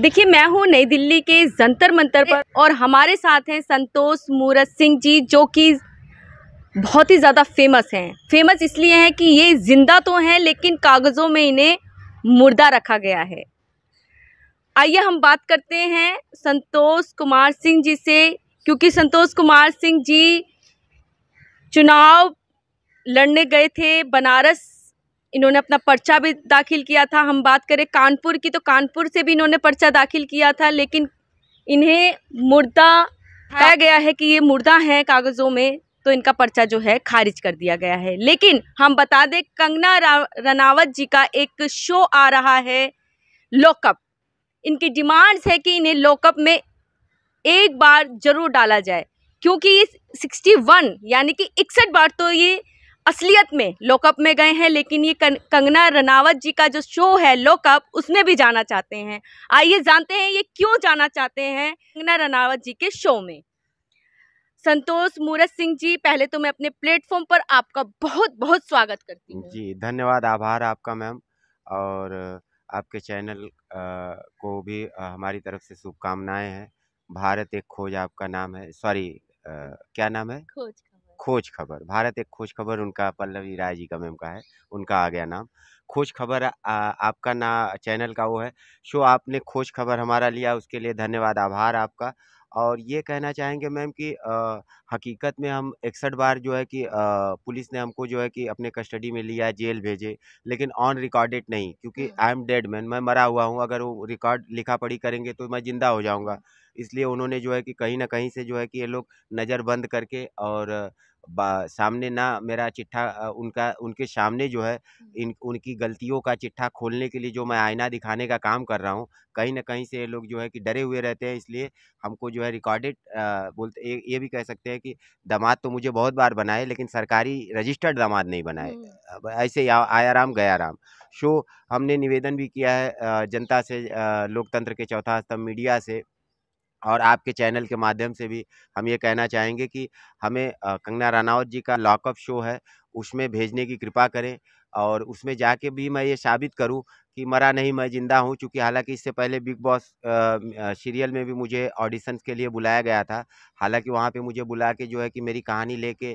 देखिए मैं हूँ नई दिल्ली के जंतर मंतर पर और हमारे साथ हैं संतोष मूरत सिंह जी जो कि बहुत ही ज़्यादा फेमस हैं फेमस इसलिए हैं कि ये ज़िंदा तो हैं लेकिन कागज़ों में इन्हें मुर्दा रखा गया है आइए हम बात करते हैं संतोष कुमार सिंह जी से क्योंकि संतोष कुमार सिंह जी चुनाव लड़ने गए थे बनारस इन्होंने अपना पर्चा भी दाखिल किया था हम बात करें कानपुर की तो कानपुर से भी इन्होंने पर्चा दाखिल किया था लेकिन इन्हें मुर्दा कहा गया है कि ये मुर्दा हैं कागज़ों में तो इनका पर्चा जो है खारिज कर दिया गया है लेकिन हम बता दें कंगना रनावत जी का एक शो आ रहा है लोकअप इनकी डिमांड्स है कि इन्हें लोकअप में एक बार जरूर डाला जाए क्योंकि ये 61 यानी कि इकसठ बार तो ये असलियत में लोकअप में गए हैं लेकिन ये कंगना रनावत जी का जो शो है लोकअप उसमें भी जाना चाहते हैं आइए जानते हैं ये क्यों जाना चाहते हैं कंगना रनावत जी के शो में संतोष मूरत सिंह जी पहले तो मैं अपने प्लेटफॉर्म पर आपका बहुत बहुत स्वागत करती हूँ जी धन्यवाद आभार आपका मैम और आपके चैनल को भी हमारी तरफ से शुभकामनाएं हैं भारत एक खोज आपका नाम है सॉरी क्या नाम है खोज खोज खबर भारत एक खोज खबर उनका पल्लवी राय जी का मैम का है उनका आ गया नाम खोज खबर आपका ना चैनल का वो है शो आपने खोज खबर हमारा लिया उसके लिए धन्यवाद आभार आपका और ये कहना चाहेंगे मैम कि आ, हकीकत में हम इकसठ बार जो है कि आ, पुलिस ने हमको जो है कि अपने कस्टडी में लिया जेल भेजे लेकिन ऑन रिकॉर्डेड नहीं क्योंकि हाँ। आई एम डेड मैन मैं मरा हुआ हूँ अगर वो रिकॉर्ड लिखा पढ़ी करेंगे तो मैं ज़िंदा हो जाऊँगा इसलिए उन्होंने जो है कि कहीं ना कहीं से जो है कि ये लोग नज़रबंद करके और सामने ना मेरा चिट्ठा उनका उनके सामने जो है इन उनकी गलतियों का चिट्ठा खोलने के लिए जो मैं आईना दिखाने का काम कर रहा हूँ कहीं ना कहीं से लोग जो है कि डरे हुए रहते हैं इसलिए हमको जो है रिकॉर्डेड बोलते ये, ये भी कह सकते हैं कि दामाद तो मुझे बहुत बार बनाए लेकिन सरकारी रजिस्टर्ड दामाद नहीं बनाए ऐसे आया राम गया राम शो हमने निवेदन भी किया है जनता से लोकतंत्र के चौथा स्तंभ मीडिया से और आपके चैनल के माध्यम से भी हम ये कहना चाहेंगे कि हमें कंगना रानावत जी का लॉकअप शो है उसमें भेजने की कृपा करें और उसमें जाके भी मैं ये साबित करूं कि मरा नहीं मैं ज़िंदा हूँ चूँकि हालांकि इससे पहले बिग बॉस सीरियल में भी मुझे ऑडिशन के लिए बुलाया गया था हालांकि वहाँ पे मुझे बुला के जो है कि मेरी कहानी लेके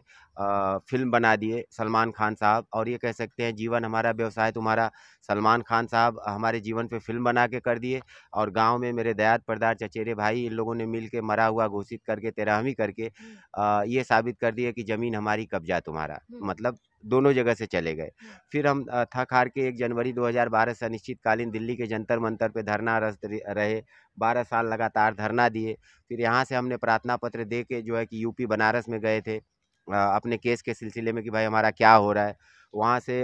फिल्म बना दिए सलमान खान साहब और ये कह सकते हैं जीवन हमारा व्यवसाय तुम्हारा सलमान खान साहब हमारे जीवन पे फिल्म बना के कर दिए और गाँव में मेरे दयात परदार चचेरे भाई इन लोगों ने मिल के मरा हुआ घोषित करके तेरहवीं करके आ, ये साबित कर दिए कि ज़मीन हमारी कब्जा तुम्हारा मतलब दोनों जगह से चले गए हाँ। फिर हम थक हार के एक जनवरी 2012 से अनिश्चितकालीन दिल्ली के जंतर मंतर पे धरना रहे बारह साल लगातार धरना दिए फिर यहाँ से हमने प्रार्थना पत्र दे के जो है कि यूपी बनारस में गए थे अपने केस के सिलसिले में कि भाई हमारा क्या हो रहा है वहाँ से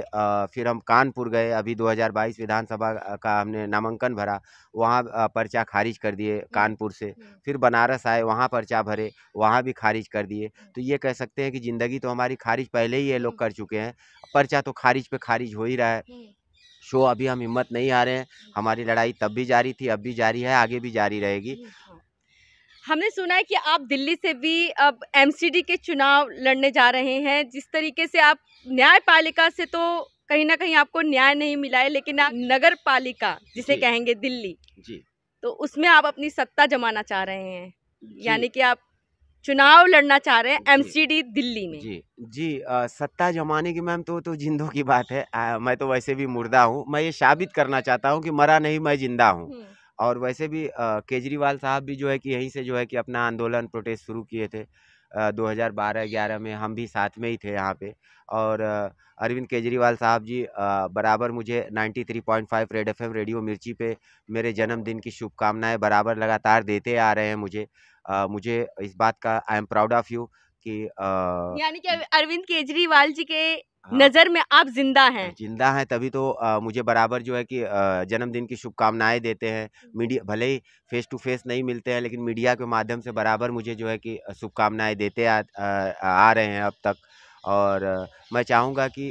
फिर हम कानपुर गए अभी 2022 विधानसभा का हमने नामांकन भरा वहाँ पर्चा खारिज कर दिए हम्म, कानपुर से हम्म। फिर बनारस आए वहाँ पर्चा भरे वहाँ भी खारिज कर दिए तो ये कह सकते हैं कि ज़िंदगी तो हमारी खारिज पहले ही ये लोग हम्म। कर चुके हैं पर्चा तो खारिज पे खारिज हो ही रहा है शो अभी हम हिम्मत नहीं आ रहे हैं हमारी लड़ाई तब भी जारी थी अब भी जारी है आगे भी जारी रहेगी हमने सुना है कि आप दिल्ली से भी अब एमसीडी के चुनाव लड़ने जा रहे हैं जिस तरीके से आप न्यायपालिका से तो कहीं ना कहीं आपको न्याय नहीं मिला है लेकिन आप नगर पालिका जिसे कहेंगे दिल्ली जी तो उसमें आप अपनी सत्ता जमाना चाह रहे हैं यानी कि आप चुनाव लड़ना चाह रहे हैं एमसीडी दिल्ली में जी जी आ, सत्ता जमाने की मैम तो तो जिंदों की बात है आ, मैं तो वैसे भी मुर्दा हूँ मैं ये साबित करना चाहता हूँ कि मरा नहीं मैं जिंदा हूँ हम्म। और वैसे भी केजरीवाल साहब भी जो है कि यहीं से जो है कि अपना आंदोलन प्रोटेस्ट शुरू किए थे दो हज़ार बारह ग्यारह में हम भी साथ में ही थे यहाँ पे और अरविंद केजरीवाल साहब जी बराबर मुझे 93.5 रेड एफएम रेडियो मिर्ची पे मेरे जन्मदिन की शुभकामनाएं बराबर लगातार देते आ रहे हैं मुझे आ, मुझे इस बात का I am proud of you कि यानी कि अरविंद केजरीवाल जी के हाँ। नजर में आप जिंदा हैं जिंदा हैं तभी तो आ, मुझे बराबर जो है कि जन्मदिन की शुभकामनाएं देते हैं मीडिया भले ही फेस टू फेस नहीं मिलते हैं लेकिन मीडिया के माध्यम से बराबर मुझे जो है कि शुभकामनाएं देते आ, आ, आ रहे हैं अब तक और मैं चाहूँगा कि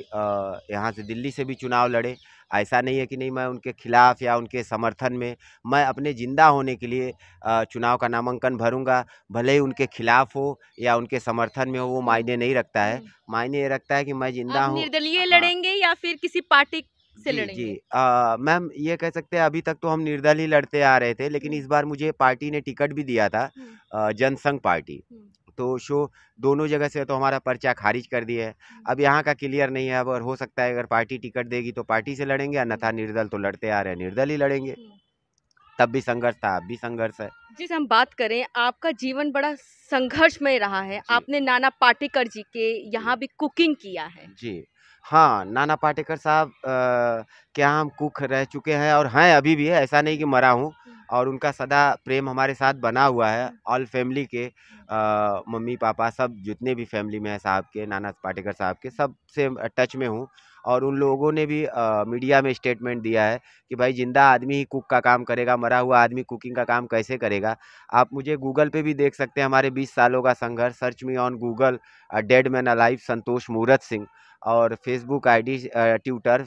यहाँ से दिल्ली से भी चुनाव लड़े ऐसा नहीं है कि नहीं मैं उनके खिलाफ या उनके समर्थन में मैं अपने ज़िंदा होने के लिए चुनाव का नामांकन भरूंगा भले ही उनके खिलाफ हो या उनके समर्थन में हो वो मायने नहीं रखता है हम्म। मायने ये रखता है कि मैं जिंदा हूँ निर्दलीय हाँ। लड़ेंगे या फिर किसी पार्टी से जी, जी मैम ये कह सकते हैं अभी तक तो हम निर्दलीय लड़ते आ रहे थे लेकिन हम्म। इस बार मुझे पार्टी ने टिकट भी दिया था हम्म। जनसंघ पार्टी तो शो दोनों जगह से तो हमारा पर्चा खारिज कर दिया है अब यहाँ का क्लियर नहीं है अब और हो सकता है अगर पार्टी टिकट देगी तो पार्टी से लड़ेंगे अन्यथा निर्दल तो लड़ते आ रहे हैं निर्दल ही लड़ेंगे तब भी संघर्ष था अब भी संघर्ष है जिस हम बात करें आपका जीवन बड़ा संघर्ष में रहा है आपने नाना पाटेकर जी के यहाँ भी कुकिंग किया है जी हाँ नाना पाटेकर साहब क्या हम कुक रह चुके हैं और हैं अभी भी है ऐसा नहीं कि मरा हूँ और उनका सदा प्रेम हमारे साथ बना हुआ है ऑल फैमिली के मम्मी पापा सब जितने भी फैमिली में है साहब के नाना पाटेकर साहब के सब से टच में हूँ और उन लोगों ने भी आ, मीडिया में स्टेटमेंट दिया है कि भाई जिंदा आदमी ही कुक का काम करेगा मरा हुआ आदमी कुकिंग का काम कैसे करेगा आप मुझे गूगल पे भी देख सकते हैं हमारे 20 सालों का संघर्ष search me on Google dead man alive Santosh Murat Singh और फेसबुक आईडी ट्विटर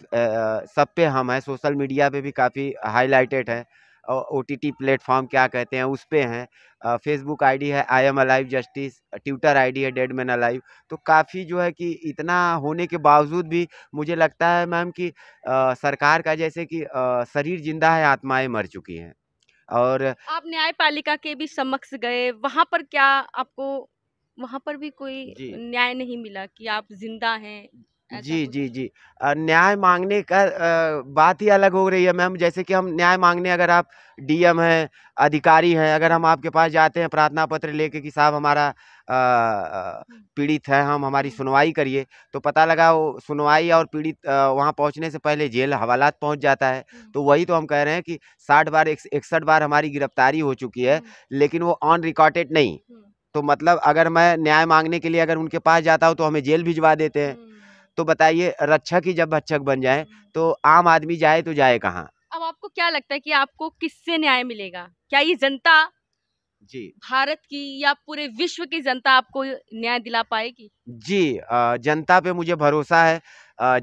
सब पे हम हैं सोशल मीडिया पे भी काफ़ी हाईलाइटेड हैं ओ टी टी प्लेटफॉर्म क्या कहते हैं उस पर हैं फेसबुक आईडी है I am alive justice Twitter ID है डेड मैन अलाइव तो काफ़ी जो है कि इतना होने के बावजूद भी मुझे लगता है मैम कि आ, सरकार का जैसे कि आ, शरीर जिंदा है आत्माएं मर चुकी हैं और आप न्यायपालिका के भी समक्ष गए वहाँ पर क्या आपको वहाँ पर भी कोई न्याय नहीं मिला कि आप जिंदा हैं जी जी जी न्याय मांगने का बात ही अलग हो रही है मैम जैसे कि हम न्याय मांगने अगर आप डीएम हैं अधिकारी हैं अगर हम आपके पास जाते हैं प्रार्थना पत्र लेके कि साहब हमारा पीड़ित है हम हमारी सुनवाई करिए तो पता लगा वो सुनवाई और पीड़ित वहाँ पहुँचने से पहले जेल हवालात पहुँच जाता है तो वही तो हम कह रहे हैं कि साठ बार इकसठ बार हमारी गिरफ्तारी हो चुकी है लेकिन वो ऑन रिकॉर्डेड नहीं तो मतलब अगर मैं न्याय मांगने के लिए अगर उनके पास जाता हूँ तो हमें जेल भिजवा देते हैं तो बताइए रक्षक ही जब भक्षक बन जाए हम्म। तो आम आदमी जाए तो जाए कहाँ अब आपको क्या लगता है कि आपको किससे न्याय मिलेगा क्या ये जनता जी भारत की या पूरे विश्व की जनता आपको न्याय दिला पाएगी जी जनता पे मुझे भरोसा है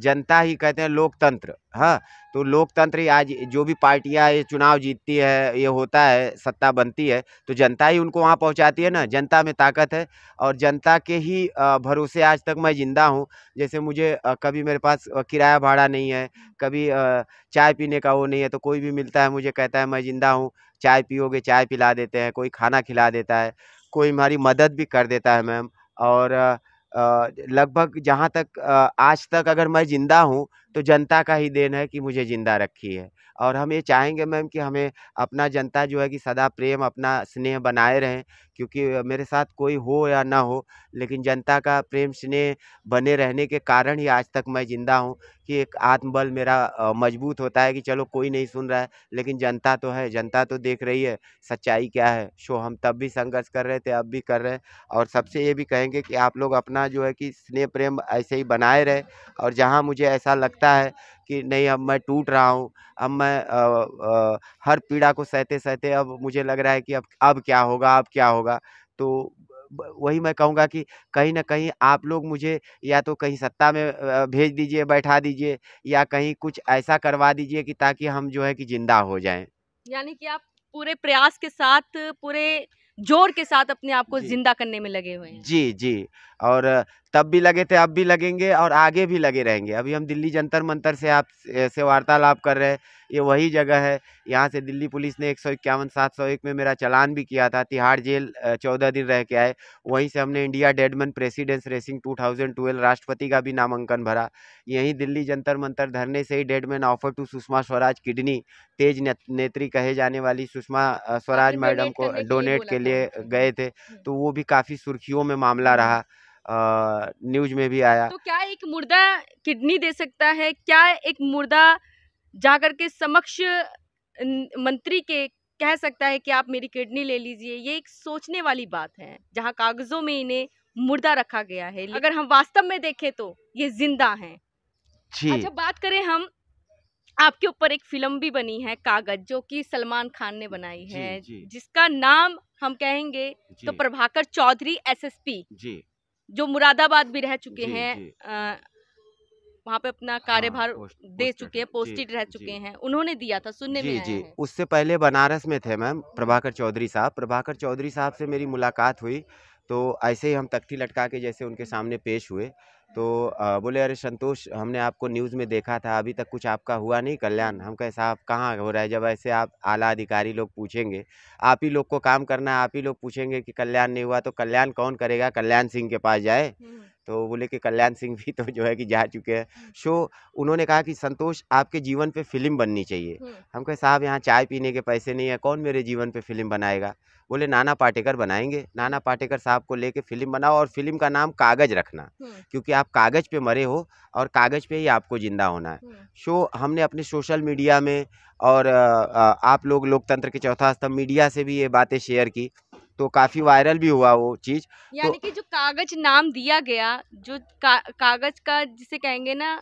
जनता ही कहते हैं लोकतंत्र हाँ तो लोकतंत्र आज जो भी पार्टियाँ ये चुनाव जीतती है ये होता है सत्ता बनती है तो जनता ही उनको वहाँ पहुँचाती है ना जनता में ताकत है और जनता के ही भरोसे आज तक मैं ज़िंदा हूँ जैसे मुझे कभी मेरे पास किराया भाड़ा नहीं है कभी चाय पीने का वो नहीं है तो कोई भी मिलता है मुझे कहता है मैं ज़िंदा हूँ चाय पियोगे चाय पिला देते हैं कोई खाना खिला देता है कोई हमारी मदद भी कर देता है मैम और लगभग जहाँ तक आज तक अगर मैं ज़िंदा हूँ तो जनता का ही देन है कि मुझे ज़िंदा रखी है और हम ये चाहेंगे मैम कि हमें अपना जनता जो है कि सदा प्रेम अपना स्नेह बनाए रहें क्योंकि मेरे साथ कोई हो या ना हो लेकिन जनता का प्रेम स्नेह बने रहने के कारण ही आज तक मैं ज़िंदा हूँ कि एक आत्मबल मेरा मजबूत होता है कि चलो कोई नहीं सुन रहा है लेकिन जनता तो है जनता तो देख रही है सच्चाई क्या है शो हम तब भी संघर्ष कर रहे थे अब भी कर रहे हैं और सबसे ये भी कहेंगे कि आप लोग अपना जो है कि स्नेह प्रेम ऐसे ही बनाए रहे और जहाँ मुझे ऐसा लगता लगता है कि नहीं अब मैं टूट रहा हूँ अब मैं आ, आ, हर पीड़ा को सहते सहते अब मुझे लग रहा है कि अब अब क्या होगा अब क्या होगा तो वही मैं कहूँगा कि कहीं ना कहीं आप लोग मुझे या तो कहीं सत्ता में भेज दीजिए बैठा दीजिए या कहीं कुछ ऐसा करवा दीजिए कि ताकि हम जो है कि ज़िंदा हो जाएं यानी कि आप पूरे प्रयास के साथ पूरे जोर के साथ अपने आप को जिंदा करने में लगे हुए हैं जी जी और तब भी लगे थे अब भी लगेंगे और आगे भी लगे रहेंगे अभी हम दिल्ली जंतर मंतर से आप से वार्तालाप कर रहे हैं ये वही जगह है यहाँ से दिल्ली पुलिस ने एक सौ इक्यावन सात सौ एक में मेरा चलान भी किया था तिहाड़ जेल चौदह दिन रह के आए वहीं से हमने India dead man presidents racing two thousand twelve राष्ट्रपति का भी नामांकन भरा यहीं दिल्ली जंतर मंतर धरने से ही dead man offer to Sushma Swaraj kidney तेज नेत्री कहे जाने वाली सुषमा स्वराज मैडम को डोनेट के लिए गए थे हम्म। तो वो भी काफ़ी सुर्खियों में मामला हम्म। रहा न्यूज में भी आया तो क्या एक मुर्दा किडनी दे सकता है क्या एक मुर्दा जाकर के समक्ष मंत्री के कह सकता है कि आप मेरी किडनी ले लीजिए ये एक सोचने वाली बात है जहाँ कागजों में इन्हें मुर्दा रखा गया है अगर हम वास्तव में देखें तो ये जिंदा है जी अच्छा बात करें हम आपके ऊपर एक फिल्म भी बनी है कागज जो कि सलमान खान ने बनाई है जी, जी। जिसका नाम हम कहेंगे तो प्रभाकर चौधरी एसएसपी जी जो मुरादाबाद भी रह चुके जी, हैं वहाँ पे अपना हाँ, कार्यभार हाँ, दे चुके हैं पोस्टेड रह चुके हैं उन्होंने दिया था सुनने जी, में जी उससे पहले बनारस में थे मैम प्रभाकर चौधरी साहब प्रभाकर चौधरी साहब से मेरी मुलाकात हुई तो ऐसे ही हम तख्ती लटका के जैसे उनके सामने पेश हुए तो बोले अरे संतोष हमने आपको न्यूज़ में देखा था अभी तक कुछ आपका हुआ नहीं कल्याण हम कहे साहब कहाँ हो रहा है जब ऐसे आप आला अधिकारी लोग पूछेंगे आप ही लोग को काम करना है आप ही लोग पूछेंगे कि कल्याण नहीं हुआ तो कल्याण कौन करेगा कल्याण सिंह के पास जाए तो बोले कि कल्याण सिंह भी तो जो है कि जा चुके हैं सो उन्होंने कहा कि संतोष आपके जीवन पे फिल्म बननी चाहिए हम कहे साहब यहाँ चाय पीने के पैसे नहीं है कौन मेरे जीवन पे फिल्म बनाएगा बोले नाना पाटेकर बनाएंगे नाना पाटेकर साहब को लेके फिल्म बनाओ और फिल्म का नाम कागज़ रखना क्योंकि आप कागज़ पे मरे हो और कागज़ पे ही आपको ज़िंदा होना है शो हमने अपने सोशल मीडिया में और आप लोग लोकतंत्र के चौथा स्तंभ मीडिया से भी ये बातें शेयर की तो काफी वायरल भी हुआ वो चीज तो यानी तो, कि जो कागज नाम दिया गया जो का, कागज का जिसे कहेंगे ना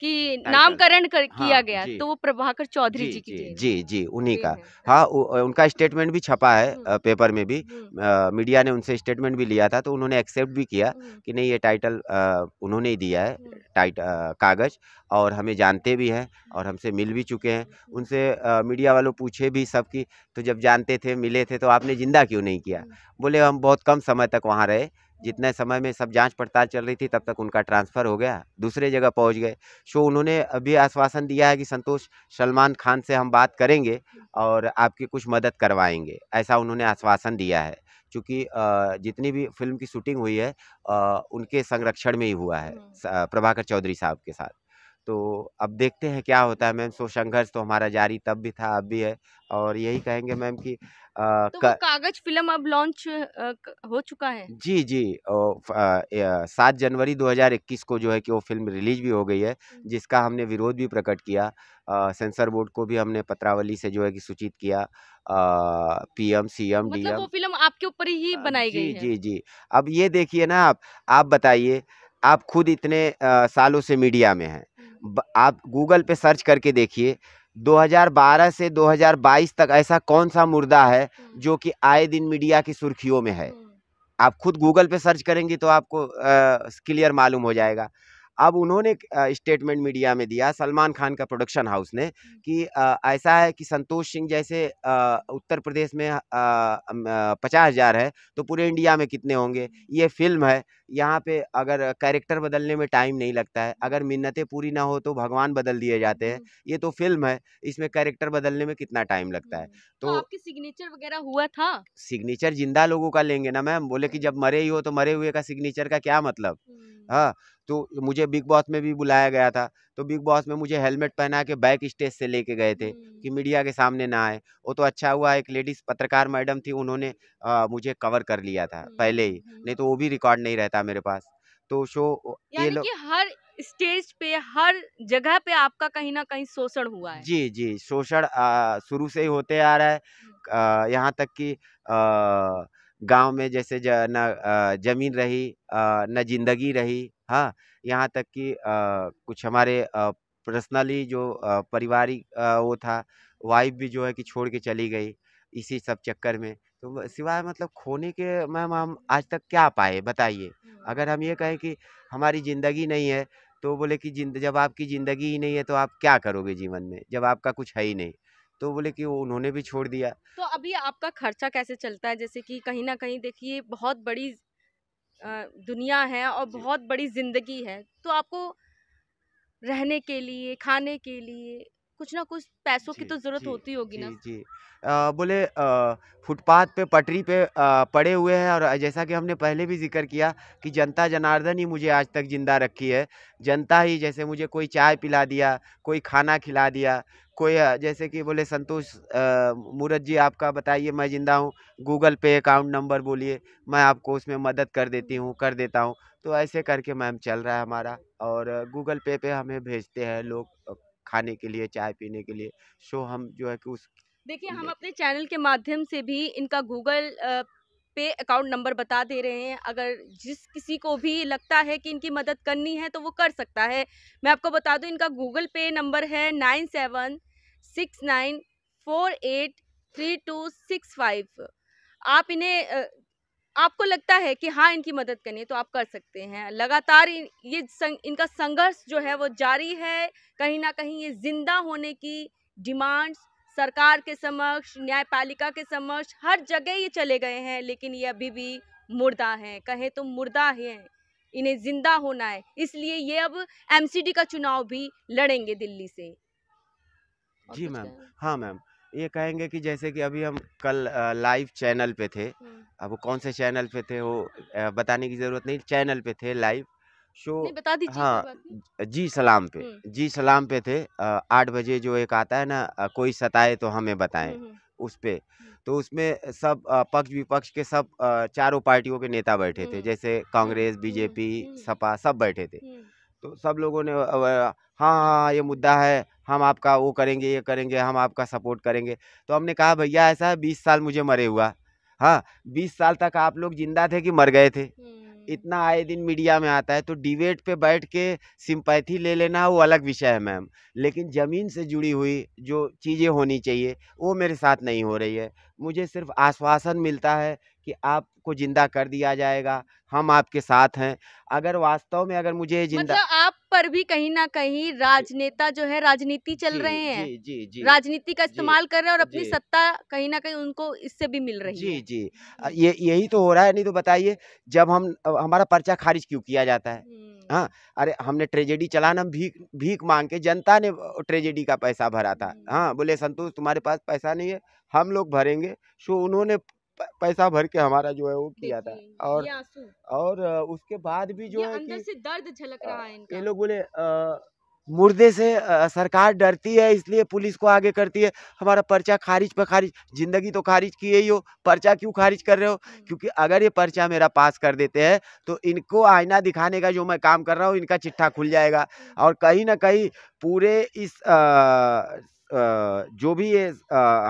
कि हाँ हाँ नामकरण कर हाँ, किया गया तो वो प्रभाकर चौधरी जी, जी की जी जी जी उन्हीं का हाँ उनका स्टेटमेंट भी छपा है पेपर में भी आ, मीडिया ने उनसे स्टेटमेंट भी लिया था तो उन्होंने एक्सेप्ट भी किया कि नहीं ये टाइटल आ, उन्होंने ही दिया है टाइट कागज और हमें जानते भी हैं और हमसे मिल भी चुके हैं उनसे आ, मीडिया वालों पूछे भी सब की तो जब जानते थे मिले थे तो आपने ज़िंदा क्यों नहीं किया बोले हम बहुत कम समय तक वहाँ रहे जितने समय में सब जांच पड़ताल चल रही थी तब तक उनका ट्रांसफ़र हो गया दूसरे जगह पहुंच गए सो उन्होंने अभी आश्वासन दिया है कि संतोष सलमान खान से हम बात करेंगे और आपकी कुछ मदद करवाएंगे ऐसा उन्होंने आश्वासन दिया है क्योंकि जितनी भी फिल्म की शूटिंग हुई है उनके संरक्षण में ही हुआ है प्रभाकर चौधरी साहब के साथ तो अब देखते हैं क्या होता है मैम सो संघर्ष तो हमारा जारी तब भी था अब भी है और यही कहेंगे मैम कि आ, तो का, कागज फिल्म अब लॉन्च हो चुका है जी जी सात जनवरी 2021 को जो है कि वो फिल्म रिलीज भी हो गई है जिसका हमने विरोध भी प्रकट किया आ, सेंसर बोर्ड को भी हमने पत्रावली से जो है कि सूचित किया पीएम सीएम मतलब वो फिल्म आपके ऊपर ही बनाई गई है जी जी अब ये देखिए ना आप आप बताइए आप खुद इतने आ, सालों से मीडिया में हैं आप गूगल पे सर्च करके देखिए 2012 से 2022 तक ऐसा कौन सा मुर्दा है जो कि आए दिन मीडिया की सुर्खियों में है आप खुद गूगल पे सर्च करेंगे तो आपको क्लियर मालूम हो जाएगा अब उन्होंने स्टेटमेंट मीडिया में दिया सलमान खान का प्रोडक्शन हाउस ने कि आ, ऐसा है कि संतोष सिंह जैसे आ, उत्तर प्रदेश में पचास हज़ार है तो पूरे इंडिया में कितने होंगे ये फिल्म है यहाँ पे अगर कैरेक्टर बदलने में टाइम नहीं लगता है अगर मिन्नतें पूरी ना हो तो भगवान बदल दिए जाते हैं ये तो फिल्म है इसमें कैरेक्टर बदलने में कितना टाइम लगता है तो, तो आपकी सिग्नेचर वगैरह हुआ था सिग्नेचर जिंदा लोगों का लेंगे ना मैम बोले कि जब मरे ही हो तो मरे हुए का सिग्नेचर का क्या मतलब हाँ तो मुझे बिग बॉस में भी बुलाया गया था तो बिग बॉस में मुझे हेलमेट पहना के बैक स्टेज से लेके गए थे कि हम्म। मीडिया के सामने ना आए वो तो अच्छा हुआ एक लेडीज पत्रकार मैडम थी उन्होंने आ, मुझे कवर कर लिया था हम्म, पहले ही हम्म, नहीं तो वो भी रिकॉर्ड नहीं रहता मेरे पास तो शो ये लोग हर स्टेज पे हर जगह पे आपका कहीं ना कहीं शोषण हुआ है जी जी शोषण शुरू से ही होते आ रहा है यहाँ तक कि आ, गांव में जैसे ज, न ज़मीन रही न ज़िंदगी रही हाँ यहाँ तक कि कुछ हमारे पर्सनली जो पारिवारिक वो था वाइफ भी जो है कि छोड़ के चली गई इसी सब चक्कर में तो सिवाय मतलब खोने के मैम हम आज तक क्या पाए बताइए अगर हम ये कहें कि हमारी ज़िंदगी नहीं है तो बोले कि जिंद जब आपकी ज़िंदगी ही नहीं है तो आप क्या करोगे जीवन में जब आपका कुछ है ही नहीं तो बोले कि वो उन्होंने भी छोड़ दिया तो अभी आपका खर्चा कैसे चलता है जैसे कि कहीं ना कहीं देखिए बहुत बड़ी दुनिया है और बहुत बड़ी ज़िंदगी है तो आपको रहने के लिए खाने के लिए कुछ ना कुछ पैसों की तो ज़रूरत होती होगी ना जी आ, बोले फुटपाथ पे पटरी पे आ, पड़े हुए हैं और जैसा कि हमने पहले भी जिक्र किया कि जनता जनार्दन ही मुझे आज तक ज़िंदा रखी है जनता ही जैसे मुझे कोई चाय पिला दिया कोई खाना खिला दिया कोई जैसे कि बोले संतोष मूरत जी आपका बताइए मैं ज़िंदा हूँ गूगल पे अकाउंट नंबर बोलिए मैं आपको उसमें मदद कर देती हूँ कर देता हूँ तो ऐसे करके मैम चल रहा है हमारा और गूगल पे पे हमें भेजते हैं लोग खाने के लिए चाय पीने के लिए सो हम जो है कि उस देखिए हम अपने चैनल के माध्यम से भी इनका गूगल पे अकाउंट नंबर बता दे रहे हैं अगर जिस किसी को भी लगता है कि इनकी मदद करनी है तो वो कर सकता है मैं आपको बता दूं इनका गूगल पे नंबर है nine seven six nine four eight three two six five आप इन्हें आपको लगता है कि हाँ इनकी मदद करनी है तो आप कर सकते हैं लगातार इन, ये संग, इनका संघर्ष जो है वो जारी है कहीं ना कहीं ये जिंदा होने की डिमांड्स सरकार के समक्ष न्यायपालिका के समक्ष हर जगह ये चले गए हैं लेकिन ये अभी भी मुर्दा हैं कहें तो मुर्दा हैं इन्हें ज़िंदा होना है इसलिए ये अब एमसीडी का चुनाव भी लड़ेंगे दिल्ली से जी मैम हाँ मैम ये कहेंगे कि जैसे कि अभी हम कल लाइव चैनल पे थे अब कौन से चैनल पे थे वो बताने की ज़रूरत नहीं चैनल पे थे लाइव शो बता हाँ जी सलाम पे जी सलाम पे थे आठ बजे जो एक आता है ना कोई सताए तो हमें बताएं उस पर तो उसमें सब पक्ष विपक्ष के सब चारों पार्टियों के नेता बैठे थे जैसे कांग्रेस बीजेपी सपा सब बैठे थे तो सब लोगों ने हाँ, हाँ हाँ ये मुद्दा है हम आपका वो करेंगे ये करेंगे हम आपका सपोर्ट करेंगे तो हमने कहा भैया ऐसा है बीस साल मुझे मरे हुआ हाँ बीस साल तक आप लोग जिंदा थे कि मर गए थे इतना आए दिन मीडिया में आता है तो डिबेट पे बैठ के सिंपैथी ले लेना वो अलग विषय है मैम लेकिन ज़मीन से जुड़ी हुई जो चीज़ें होनी चाहिए वो मेरे साथ नहीं हो रही है मुझे सिर्फ आश्वासन मिलता है कि आपको जिंदा कर दिया जाएगा हम आपके साथ हैं अगर वास्तव में अगर मुझे जिंदा मतलब आप पर भी कहीं ना कहीं राजनेता जो है राजनीति चल जी, रहे हैं जी जी जी राजनीति का इस्तेमाल कर रहे हैं और अपनी सत्ता कहीं ना कहीं उनको इससे भी मिल रही जी, है जी जी ये यही तो हो रहा है नहीं तो बताइए जब हम हमारा पर्चा खारिज क्यों किया जाता है हम्म। हाँ अरे हमने ट्रेजेडी चलान हम भीख भीख मांग के जनता ने ट्रेजेडी का पैसा भरा था हम्म। हाँ बोले संतोष तुम्हारे पास पैसा नहीं है हम लोग भरेंगे सो उन्होंने पैसा भर के हमारा जो है वो किया था और और उसके बाद भी जो है अंदर से दर्द झलक रहा है इनका ये लोग बोले मुर्दे से आ, सरकार डरती है इसलिए पुलिस को आगे करती है हमारा पर्चा खारिज पर खारिज जिंदगी तो खारिज किए ही हो पर्चा क्यों खारिज कर रहे हो हम्म। क्योंकि अगर ये पर्चा मेरा पास कर देते हैं तो इनको आईना दिखाने का जो मैं काम कर रहा हूँ इनका चिट्ठा खुल जाएगा हम्म। और कहीं ना कहीं पूरे इस आ, जो भी ये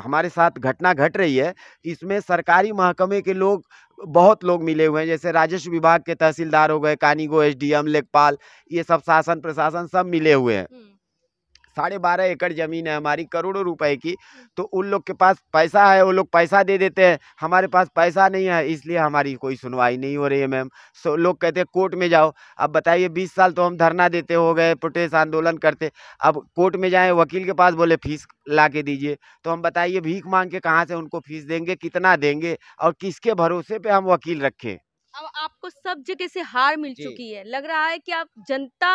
हमारे साथ घटना घट रही है इसमें सरकारी महकमे के लोग बहुत लोग मिले हुए हैं जैसे राजस्व विभाग के तहसीलदार हो गए कानीगो एसडीएम लेखपाल ये सब शासन प्रशासन सब मिले हुए हैं साढ़े बारह एकड़ ज़मीन है हमारी करोड़ों रुपए की तो उन लोग के पास पैसा है वो लोग पैसा दे देते हैं हमारे पास पैसा नहीं है इसलिए हमारी कोई सुनवाई नहीं हो रही है मैम सो लोग कहते हैं कोर्ट में जाओ अब बताइए बीस साल तो हम धरना देते हो गए प्रोटेस्ट आंदोलन करते अब कोर्ट में जाएँ वकील के पास बोले फीस ला के दीजिए तो हम बताइए भीख मांग के कहाँ से उनको फीस देंगे कितना देंगे और किसके भरोसे पर हम वकील रखें अब आपको सब जगह से हार मिल चुकी है लग रहा है कि आप जनता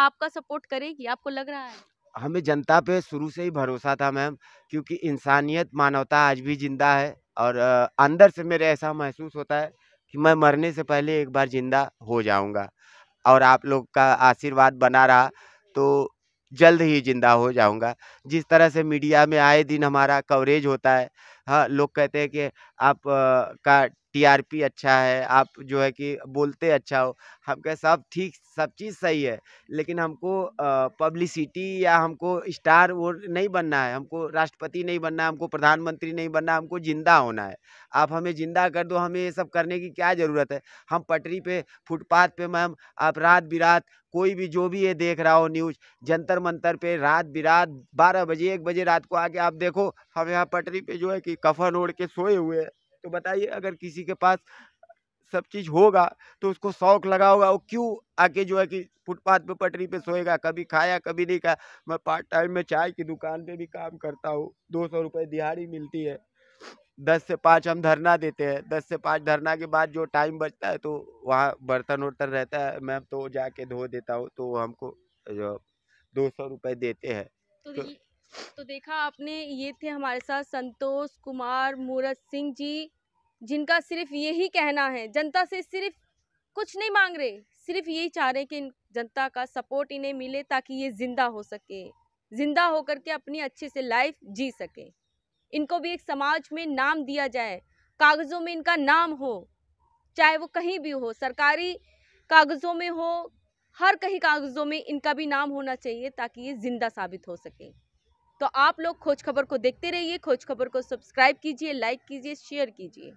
आपका सपोर्ट करेगी आपको लग रहा है हमें जनता पे शुरू से ही भरोसा था मैम क्योंकि इंसानियत मानवता आज भी जिंदा है और अंदर से मेरे ऐसा महसूस होता है कि मैं मरने से पहले एक बार जिंदा हो जाऊंगा और आप लोग का आशीर्वाद बना रहा तो जल्द ही जिंदा हो जाऊंगा जिस तरह से मीडिया में आए दिन हमारा कवरेज होता है हाँ लोग कहते हैं कि आप का टीआरपी अच्छा है आप जो है कि बोलते अच्छा हो हम कहे सब ठीक सब चीज़ सही है लेकिन हमको पब्लिसिटी या हमको स्टार वो नहीं बनना है हमको राष्ट्रपति नहीं बनना है हमको प्रधानमंत्री नहीं बनना हमको ज़िंदा होना है आप हमें ज़िंदा कर दो हमें ये सब करने की क्या ज़रूरत है हम पटरी पे फुटपाथ पे मैम आप रात बिरात कोई भी जो भी ये देख रहा हो न्यूज जंतर मंतर पे रात बिरात बारह बजे एक बजे रात को आके आप देखो हम यहाँ पटरी पे जो है कि कफन ओढ़ के सोए हुए हैं तो बताइए अगर किसी के पास सब चीज़ होगा तो उसको शौक लगा होगा वो क्यों आके जो है कि फुटपाथ पे पटरी पे सोएगा कभी खाया कभी नहीं खाया मैं पार्ट टाइम में चाय की दुकान पे भी काम करता हूँ दो सौ रुपये दिहाड़ी मिलती है दस से पाँच हम धरना देते हैं दस से पाँच धरना के बाद जो टाइम बचता है तो वहाँ बर्तन वर्तन रहता है मैं तो जाके धो देता हूँ तो हमको जो दो सौ रुपये देते हैं तो, तो तो देखा आपने ये थे हमारे साथ संतोष कुमार मूरत सिंह जी जिनका सिर्फ यही कहना है जनता से सिर्फ कुछ नहीं मांग रहे सिर्फ यही चाह रहे कि जनता का सपोर्ट इन्हें मिले ताकि ये ज़िंदा हो सके ज़िंदा होकर के अपनी अच्छे से लाइफ जी सके इनको भी एक समाज में नाम दिया जाए कागज़ों में इनका नाम हो चाहे वो कहीं भी हो सरकारी कागज़ों में हो हर कहीं कागज़ों में इनका भी नाम होना चाहिए ताकि ये ज़िंदा साबित हो सके तो आप लोग खोज खबर को देखते रहिए खोज खबर को सब्सक्राइब कीजिए लाइक कीजिए शेयर कीजिए